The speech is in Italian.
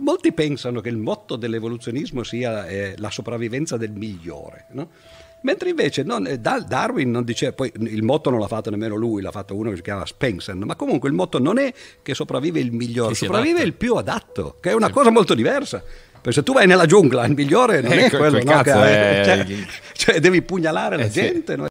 Molti pensano che il motto dell'evoluzionismo sia eh, la sopravvivenza del migliore, no? Mentre invece non, eh, Darwin non diceva, poi il motto non l'ha fatto nemmeno lui, l'ha fatto uno che si chiama Spencer, ma comunque il motto non è che sopravvive il migliore, sopravvive esatto. il più adatto, che è una cosa molto diversa. Perché se tu vai nella giungla, il migliore non ecco, ecco, eh, è quello, quel no, che, è, cioè, eh, cioè, devi pugnalare la eh, gente. Sì. No?